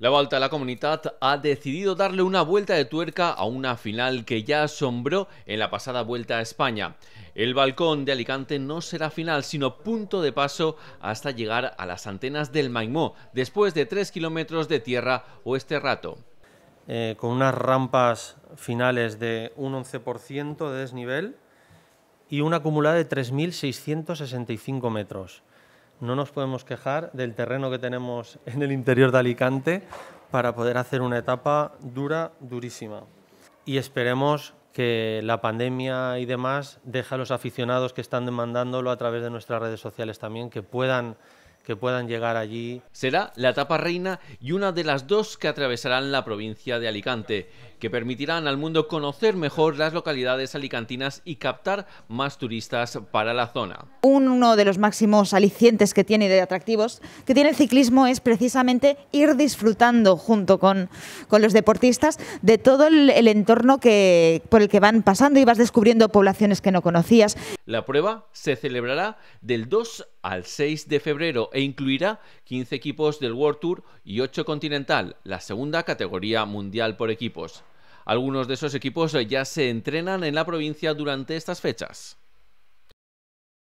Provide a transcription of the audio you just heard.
La Volta a la Comunidad ha decidido darle una vuelta de tuerca a una final que ya asombró en la pasada vuelta a España. El balcón de Alicante no será final, sino punto de paso hasta llegar a las antenas del Maimó, después de 3 kilómetros de tierra o este rato. Eh, con unas rampas finales de un 11% de desnivel y una acumulada de 3.665 metros no nos podemos quejar del terreno que tenemos en el interior de Alicante para poder hacer una etapa dura, durísima. Y esperemos que la pandemia y demás deje a los aficionados que están demandándolo a través de nuestras redes sociales también, que puedan que puedan llegar allí. Será la etapa reina y una de las dos que atravesarán la provincia de Alicante, que permitirán al mundo conocer mejor las localidades alicantinas y captar más turistas para la zona. Uno de los máximos alicientes que tiene de atractivos que tiene el ciclismo es precisamente ir disfrutando junto con, con los deportistas de todo el, entorno que, por el que van pasando y vas descubriendo poblaciones que no conocías. La prueba se celebrará del 2 al 6 de febrero e incluirá 15 equipos del World Tour y 8 Continental, la segunda categoría mundial por equipos. Algunos de esos equipos ya se entrenan en la provincia durante estas fechas.